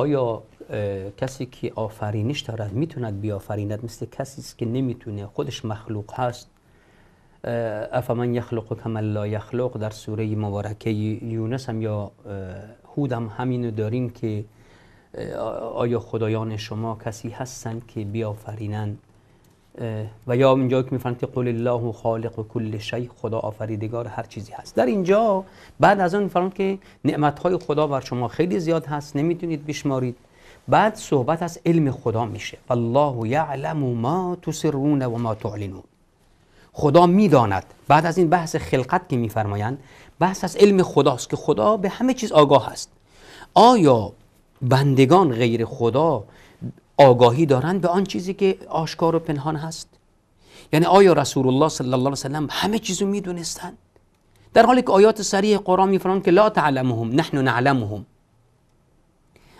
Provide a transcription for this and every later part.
آیا کسی که آفرینش دارد میتوند بیافریند مثل کسی است که نمیتونه خودش مخلوق هست من یخلق کما لا یخلق در سوره مبارکه یونس هم یا هود هم همینو داریم که آیا خدایان شما کسی هستند که بیافرینند و یا اینجا که میفرند که قول الله خالق و کل شی خدا آفریدگار هر چیزی هست در اینجا بعد از اون میفرند که نعمت های خدا بر شما خیلی زیاد هست نمیتونید بشمارید بعد صحبت از علم خدا میشه والله یعلم ما تسرون و ما تعلنون خدا میداند بعد از این بحث خلقت که میفرمایند بحث از علم خداست که خدا به همه چیز آگاه هست آیا بندگان غیر خدا آگاهی دارند به آن چیزی که آشکار و پنهان هست یعنی آیا رسول الله صلی الله علیه سلم همه چیزو میدونستند در حالی که آیات سریع قرآن میفرمان که لا تعلمهم نحن نعلمهم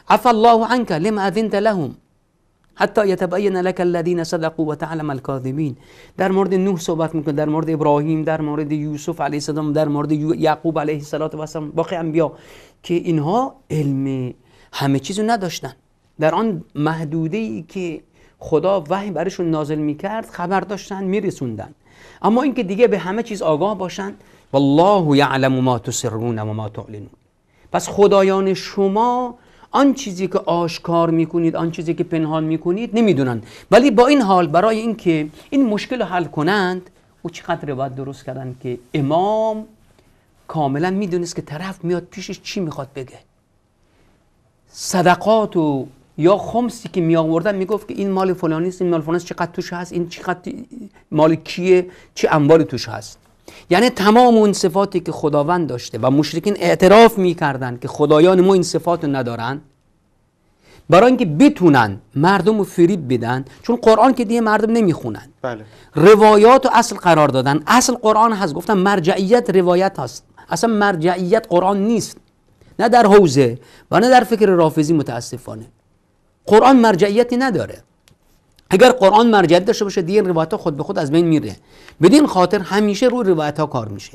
عف الله عنك لم اذنت لهم حتى یتبین لک الذین صدقوا وتعلم الکاذبین در مورد نوح صحبت میکنه در مورد ابراهیم در مورد یوسف علیه السلام در مورد یعقوب علیه السلام باقی انبیا که اینها علم همه چیزو نداشتند در آن محدوده ای که خدا وحی برشون نازل میکرد خبر داشتن میرسوندن اما اینکه دیگه به همه چیز آگاه باشن والله یعلم ما تسرون و ما تعلنون پس خدایان شما آن چیزی که آشکار میکنید آن چیزی که پنهان میکنید نمیدونند ولی با این حال برای اینکه این مشکل رو حل کنند او چقدر باید درست کردن که امام کاملا میدونست که طرف میاد پیشش چی میخواد بگه صدقات و یا خمسی که می آوردن میگفت که این مال فلانی است این مال فلانی چقدر توش هست این چقدر مال کیه چه انباری توش هست یعنی تمام اون صفاتی که خداوند داشته و مشرکین اعتراف کردن که خدایان ما این صفات ندارن برای اینکه بتونن مردم رو فریب بدن چون قرآن که دیگه مردم نمیخونن بله. روایات و اصل قرار دادن اصل قرآن هست گفتم مرجعیت روایت هست اصلا مرجعیت قرآن نیست نه در حوزه و نه در فکر رافضی متاسفانه قرآن مرجعیتی نداره اگر قرآن مرجعیت داشته باشه دیگه روایت خود به خود از بین میره بدین خاطر همیشه روی روایت ها کار میشه